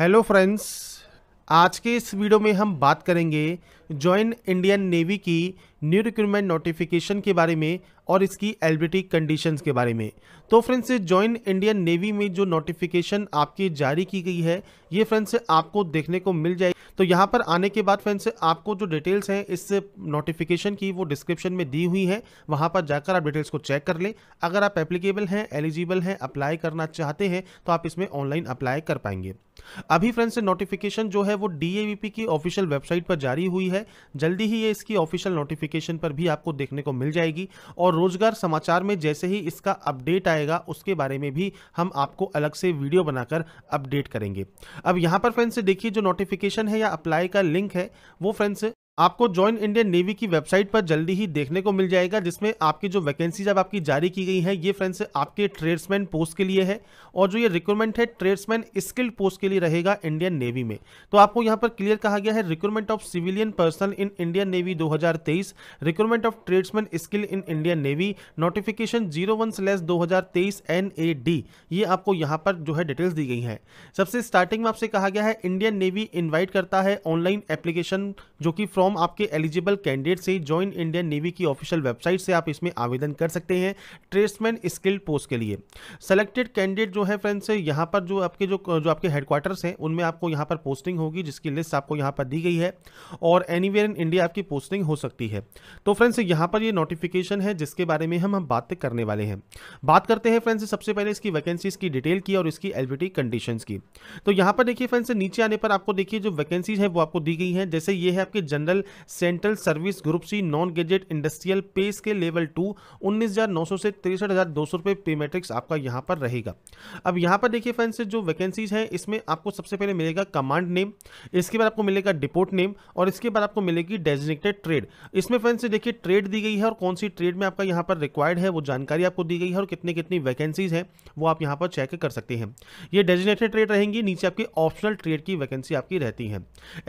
hello friends आज के इस वीडियो में हम बात करेंगे जॉइन इंडियन नेवी की न्यू रिक्रूटमेंट नोटिफिकेशन के बारे में और इसकी एलिबिलिटी कंडीशंस के बारे में तो फ्रेंड्स जॉइन इंडियन नेवी में जो नोटिफिकेशन आपकी जारी की गई है ये फ्रेंड्स आपको देखने को मिल जाएगी तो यहाँ पर आने के बाद फ्रेंड्स आपको जो डिटेल्स हैं इस नोटिफिकेशन की वो डिस्क्रिप्शन में दी हुई है वहाँ पर जाकर आप डिटेल्स को चेक कर लें अगर आप एप्लीकेबल हैं एलिजिबल हैं अप्लाई करना चाहते हैं तो आप इसमें ऑनलाइन अप्लाई कर पाएंगे अभी फ्रेंड्स नोटिफिकेशन जो है वो डी की ऑफिशियल वेबसाइट पर जारी हुई है जल्दी ही ये इसकी ऑफिशियल नोटिफिकेशन पर भी आपको देखने को मिल जाएगी और रोजगार समाचार में जैसे ही इसका अपडेट आएगा उसके बारे में भी हम आपको अलग से वीडियो बनाकर अपडेट करेंगे अब यहां पर फ्रेंड्स देखिए जो नोटिफिकेशन है या अप्लाई का लिंक है वो फ्रेंड्स आपको ज्वाइन इंडियन नेवी की वेबसाइट पर जल्दी ही देखने को मिल जाएगा जिसमें आपकी जो वैकेंसी अब आपकी जारी की गई है ये फ्रेंड्स आपके ट्रेड्समैन पोस्ट के लिए है और जो ये रिक्रूटमेंट है ट्रेड्समैन स्किल्ड पोस्ट के लिए रहेगा इंडियन नेवी में तो आपको यहाँ पर क्लियर कहा गया है recruitment of civilian person in Indian navy दो recruitment of tradesman skill in Indian navy notification zero one दो ये आपको यहाँ पर जो है डिटेल्स दी गई हैं सबसे स्टार्टिंग में आपसे कहा गया है इंडियन नेवी इन्वाइट करता है ऑनलाइन एप्लीकेशन जो कि फ्रॉम फॉर्म आपके एलिजिबल कैंडिडेट से ज्वाइन इंडियन नेवी की ऑफिशियल वेबसाइट से आप इसमें आवेदन कर सकते हैं ट्रेड्समैन स्किल्ड पोस्ट के लिए सेलेक्टेड कैंडिडेट जो है फ्रेंड्स यहाँ पर जो आपके जो जो आपके हेडक्वार्टर्स हैं उनमें आपको यहाँ पर पोस्टिंग होगी जिसकी लिस्ट आपको यहाँ पर दी गई है और एनी इन इंडिया आपकी पोस्टिंग हो सकती है तो फ्रेंड्स यहाँ पर ये नोटिफिकेशन है जिसके बारे में हम हम बात करने वाले हैं बात करते हैं फ्रेंड्स सबसे पहले इसकी वैकेंसीज की डिटेल की और इसकी एलबीटी कंडीशंस की तो यहाँ पर देखिए फ्रेंड्स नीचे आने पर आपको देखिए जो वैकेंसीज है वो आपको दी गई है जैसे ये है आपके general national central service group C non gazetted industrial pay के लेवल टू उन्नीस से तिरसठ हज़ार पे मैट्रिक्स आपका यहां पर रहेगा अब यहां पर देखिए फ्रेंड्स जो वैकेंसीज हैं इसमें आपको सबसे पहले मिलेगा कमांड नेम इसके बाद आपको मिलेगा डिपोर्ट नेम और इसके बाद आपको मिलेगी डेजिनेटेड ट्रेड इसमें फ्रेंड्स देखिए ट्रेड दी गई है और कौन सी ट्रेड में आपका यहां पर रिक्वायर्ड है वो जानकारी आपको दी गई है और कितने कितनी वैकेंसीज है वो आप यहां पर चेक कर सकते हैं ये डेजिनेटेड ट्रेड रहेंगी नीचे आपकी ऑप्शनल ट्रेड की वैकेंसी आपकी रहती है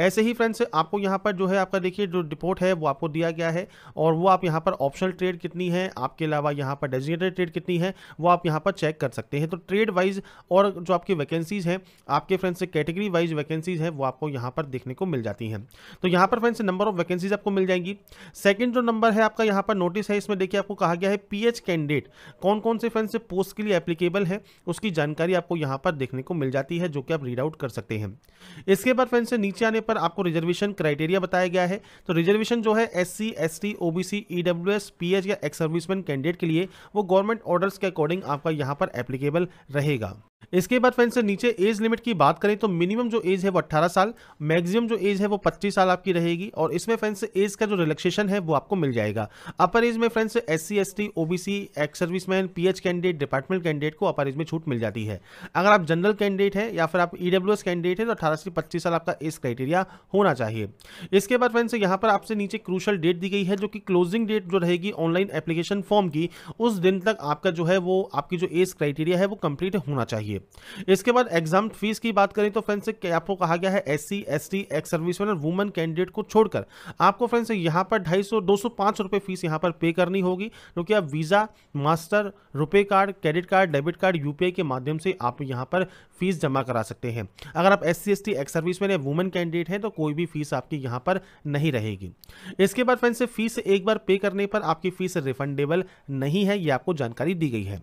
ऐसे ही फ्रेंड्स आपको यहां पर जो है आपका पर देखिए जो रिपोर्ट है वो आपको दिया गया है और वो आप यहाँ पर ऑप्शनल ट्रेड कितनी है आपके अलावा यहाँ पर डेजिनेटेड ट्रेड कितनी है वो आप यहाँ पर चेक कर सकते हैं तो ट्रेड वाइज और जो आपकी वैकेंसीज़ हैं आपके फ्रेंड्स से कैटेगरी वाइज वैकेंसीज़ हैं वो आपको यहाँ पर देखने को मिल जाती हैं तो यहाँ पर फ्रेंड्स नंबर ऑफ वैकेंसीज़ आपको मिल जाएंगी सेकेंड जो नंबर है आपका यहाँ पर नोटिस है इसमें देखिए आपको कहा गया है पी कैंडिडेट कौन कौन से फ्रेंड्स पोस्ट के लिए एप्लीकेबल है उसकी जानकारी आपको यहाँ पर देखने को मिल जाती है जो कि आप रीड आउट कर सकते हैं इसके बाद फ्रेंड्स नीचे आने पर आपको रिजर्वेशन क्राइटेरिया बताया गया गया है तो रिजर्वेशन जो है S C S T O B C E W S P H या एक्स सर्विसमैन कैंडिडेट के लिए वो गवर्नमेंट ऑर्डर्स के अकॉर्डिंग आपका यहाँ पर एप्लीकेबल रहेगा इसके बाद फ्रेंड्स नीचे एज लिमिट की बात करें तो मिनिमम जो एज है वो 18 साल मैक्सिमम जो एज है वो 25 साल आपकी रहेगी और इसमें फ्रेंड्स एज का जो रिलैक्सेशन है वो आपको मिल जाएगा अपर एज में friends S C S T O B C ex service man P H candidate department candidate को अपर एज में छूट मिल जाती है अगर आप जनरल कैंडिडेट है या फिर आप ई डब्ल्यू एस कैंडिडेट है तो अठारह से पच्चीस साल आपका एज क्राइटेरिया होना चाहिए इसके बाद फ्रेंड्स यहाँ पर आपसे नीचे क्रूशल डेट दी गई है जो कि क्लोजिंग डेट जो रहेगी ऑनलाइन एप्लीकेशन फॉर्म की उस दिन तक आपका जो है वो आपकी जो एज क्राइटेरिया है वो कंप्लीट होना चाहिए चाहिए इसके बाद एग्जाम फीस की बात करें तो फ्रेंड्स आपको कहा गया है S C S T ex serviceman और वुमेन कैंडिडेट को छोड़कर आपको फ्रेंड्स यहाँ पर ढाई सौ दो सौ पाँच रुपये फीस यहाँ पर पे करनी होगी क्योंकि आप वीज़ा मास्टर रुपये card credit card debit card U के माध्यम से आप यहाँ पर फीस जमा करा सकते हैं अगर आप S C S T ex serviceman या वुमेन कैंडिडेट हैं तो कोई भी फीस आपकी यहाँ पर नहीं रहेगी इसके बाद फ्रेंड्स फीस एक बार पे करने पर आपकी फीस रिफंडेबल नहीं है ये आपको जानकारी दी गई है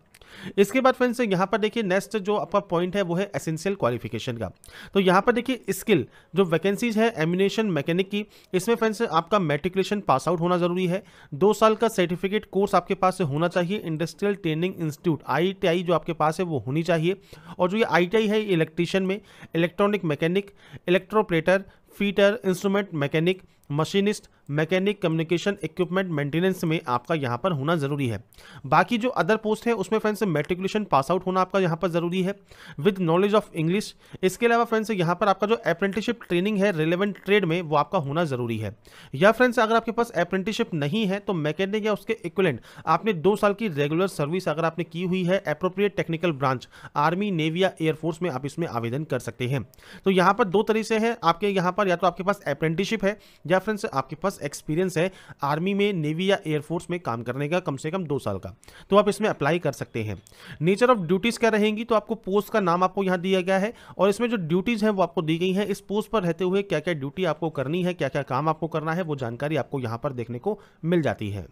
इसके बाद फ्रेंड्स यहाँ पर देखिए नेक्स्ट जो आपका पॉइंट है वो है एसेंशियल क्वालिफिकेशन का तो यहाँ पर देखिए स्किल जो वैकेंसीज है एमिनेशन मैकेनिक की इसमें फ्रेंड्स आपका मेट्रिकुलेशन पास आउट होना जरूरी है दो साल का सर्टिफिकेट कोर्स आपके पास होना चाहिए इंडस्ट्रियल ट्रेनिंग इंस्टीट्यूट आई जो आपके पास है वो होनी चाहिए और जो ये आई है इलेक्ट्रीशियन में electronic mechanic electro operator fitter instrument mechanic machinist mechanic communication equipment maintenance में आपका यहाँ पर होना ज़रूरी है बाकी जो अदर पोस्ट है उसमें फ्रेंड्स मेट्रिकुलेशन पास आउट होना आपका यहाँ पर ज़रूरी है विद नॉलेज ऑफ इंग्लिश इसके अलावा फ्रेंड्स यहाँ पर आपका जो अप्रेंटिसशिप ट्रेनिंग है रिलेवेंट ट्रेड में वो आपका होना ज़रूरी है या फ्रेंड्स अगर आपके पास अप्रेंटिसशिप नहीं है तो मैकेनिक या उसके इक्वलेंट आपने दो साल की रेगुलर सर्विस अगर आपने की हुई है appropriate technical branch army navy या एयरफोर्स में आप इसमें आवेदन कर सकते हैं तो यहाँ पर दो तरीके हैं आपके यहाँ पर या तो आपके पास अप्रेंटिसशिप है या फ्रेंड्स आपके पास पास एक्सपीरियंस है आर्मी में नेवी या एयरफोर्स में काम करने का कम से कम दो साल का तो आप इसमें अप्लाई कर सकते हैं नेचर ऑफ ड्यूटीज़ क्या रहेंगी तो आपको पोस्ट का नाम आपको यहाँ दिया गया है और इसमें जो ड्यूटीज़ हैं वो आपको दी गई हैं इस पोस्ट पर रहते हुए क्या क्या ड्यूटी आपको करनी है क्या क्या काम आपको करना है वो जानकारी आपको यहाँ पर देखने को मिल जाती है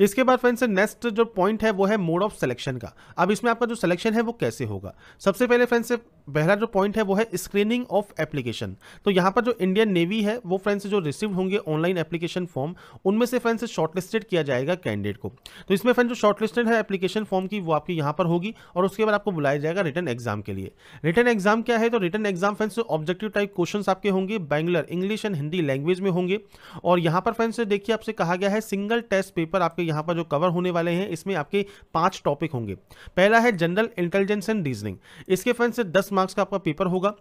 इसके बाद फ्रेंड्स नेक्स्ट जो पॉइंट है वो है मोड ऑफ सिलेक्शन का अब इसमें आपका जो सिलेक्शन है वो कैसे होगा सबसे पहले फ्रेंड्स पहला जो पॉइंट है वो है स्क्रीनिंग ऑफ एप्लीकेशन तो यहाँ पर जो इंडियन नेवी है वो फ्रेंड्स जो रिसीव होंगे ऑनलाइन एप्लीकेशन फॉर्म उनमें से फ्रेंड्स शॉर्टलिस्टेड किया जाएगा कैंडिडेट को तो इसमें फ्रेंड जो शॉर्टलिस्टेड है एप्लीकेशन फॉर्म की वो आपकी यहाँ पर होगी और उसके बाद आपको बुलाया जाएगा रिटर्न एग्जाम के लिए रिटर्न एग्जाम क्या है तो written exam friends objective type question आपके होंगे bilingual English and Hindi language में होंगे और यहाँ पर फ्रेंड्स देखिए आपसे कहा गया है सिंगल टेस्ट पेपर पर आपके यहाँ पर जो कवर होने वाले हैं इसमें आपके पांच टॉपिक होंगे पहला है जनरल इंटेलिजेंस एंड रीजनिंग इसके से दस मार्क्स का आपका पेपर होगा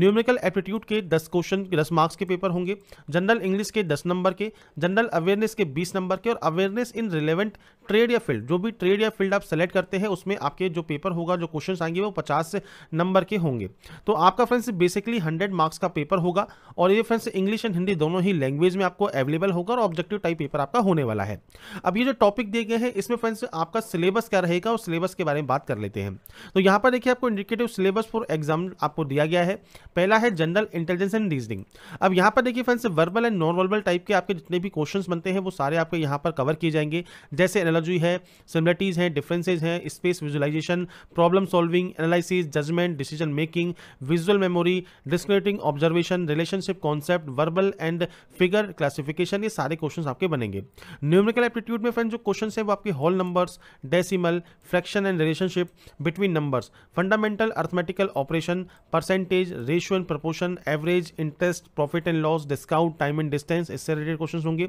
न्यूमेरिकल एप्टीट्यूड के दस क्वेश्चन दस मार्क्स के पेपर होंगे जनरल इंग्लिश के दस नंबर के जनरल अवेयरनेस के बीस नंबर के और अवेयरनेस इन रिलेवेंट ट्रेड या फील्ड जो भी ट्रेड या फील्ड आप सेलेक्ट करते हैं उसमें आपके जो पेपर होगा जो क्वेश्चन आएंगे वो पचास नंबर के होंगे तो आपका फ्रेंड्स बेसिकली 100 मार्क्स का पेपर होगा और ये फ्रेंड्स इंग्लिश एंड हिंदी दोनों ही लैंग्वेज में आपको अवेलेबल होगा और ऑब्जेक्टिव टाइप पेपर आपका होने वाला है अब ये जो टॉपिक दिए गए हैं इसमें फ्रेंड्स आपका सिलेबस क्या रहेगा और सिलेबस के बारे में बात कर लेते हैं तो यहाँ पर देखिए आपको इंडिकेटिव सिलेबस फॉर एग्जाम आपको दिया गया है पहला है जनरल इंटेलिजेंस एंड रीजनिंग अब यहाँ पर देखिए friends verbal and non verbal type के आपके जितने भी क्वेश्चन बनते हैं वो सारे आपके यहाँ पर कवर किए जाएंगे जैसे एनालॉजी है सिमिलरिटीज़ हैं डिफ्रेंसेज हैं space visualization problem solving analysis judgment decision making visual memory discriminating observation relationship concept verbal and figure classification ये सारे क्वेश्चन आपके बनेंगे न्यूमेरिकल एप्टीट्यूड एप्टीट्यूड में फ्रेंड जो क्वेश्चन है वो आपके whole numbers decimal fraction and relationship between numbers fundamental arithmetical operation percentage ratio and proportion average interest profit and loss discount time and distance इससे रिलेटेड क्वेश्चन होंगे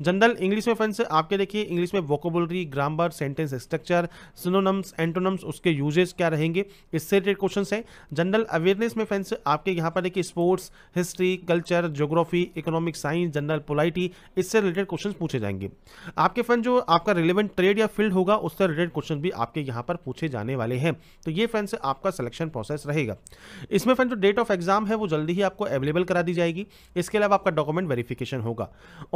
general English में friends आपके देखिए English में vocabulary grammar sentence structure synonyms antonyms उसके uses क्या रहेंगे इससे रिलेटेड क्वेश्चन है जनरल अवेयरनेस में फ्रेंड्स आपके यहाँ पर देखिए sports history culture geography economic science general polity इससे रिलेटेड क्वेश्चन पूछे जाएंगे आपके फ्रेंड जो आपका रिलेवेंट ट्रेड या फील्ड होगा उससे रिलेटेड क्वेश्चन भी आपके यहाँ पर पूछे जाने वाले हैं तो ये फ्रेंड्स आपका सिलेक्शन प्रोसेस रहेगा इसमें फ्रेंड जो डेट ऑफ एग्जाम है वो जल्दी ही आपको अवेलेबल करा दी जाएगी इसके अलावा आपका डॉक्यूमेंट वेरिफिकेशन होगा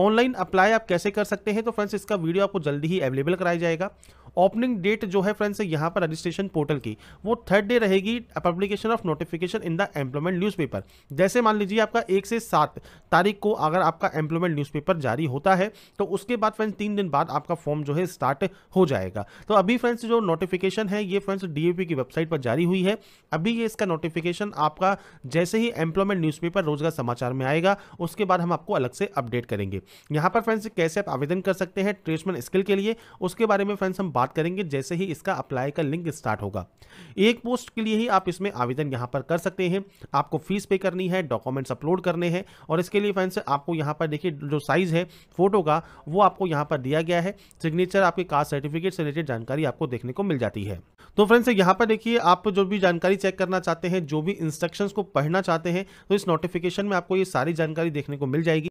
ऑनलाइन अप्लाई आप कैसे कर सकते हैं तो फ्रेंड्स इसका वीडियो आपको जल्दी ही अवेलेबल कराया जाएगा ओपनिंग डेट जो है फ्रेंड्स यहाँ पर रजिस्ट्रेशन पोर्टल की वो थर्ड डे रहेगी publication of notification in the employment newspaper जैसे मान लीजिए आपका एक से सात तारीख को अगर आपका एम्प्लॉयमेंट न्यूज़पेपर जारी होता है तो उसके बाद फ्रेंड्स तीन दिन बाद आपका फॉर्म जो है स्टार्ट हो जाएगा तो अभी फ्रेंड्स जो नोटिफिकेशन है ये फ्रेंड्स डी की वेबसाइट पर जारी हुई है अभी ये इसका नोटिफिकेशन आपका जैसे ही एम्प्लॉयमेंट न्यूज़पेपर रोजगार समाचार में आएगा उसके बाद हम आपको अलग से अपडेट करेंगे यहाँ पर फ्रेंड्स कैसे आप आवेदन कर सकते हैं ट्रेसमेंट स्किल के लिए उसके बारे में फ्रेंड्स हम बात करेंगे जैसे ही इसका अप्लाई का लिंक स्टार्ट होगा एक पोस्ट के लिए ही आप इसमें आवेदन यहाँ पर कर सकते हैं आपको फीस पे करनी है डॉक्यूमेंट्स अपलोड करने हैं और इसके लिए फ्रेंड्स आपको यहाँ पर देखिए जो साइज़ है फोटो का वो आपको यहाँ पर दिया गया है सिग्नेचर आपके कास्ट सर्टिफिकेट से रिलेटेड जानकारी आपको देखने को मिल जाती है तो फ्रेंड्स यहाँ पर देखिए आप जो भी जानकारी चेक करना चाहते हैं जो भी इंस्ट्रक्शंस को पढ़ना चाहते हैं तो इस नोटिफिकेशन में आपको ये सारी जानकारी देखने को मिल जाएगी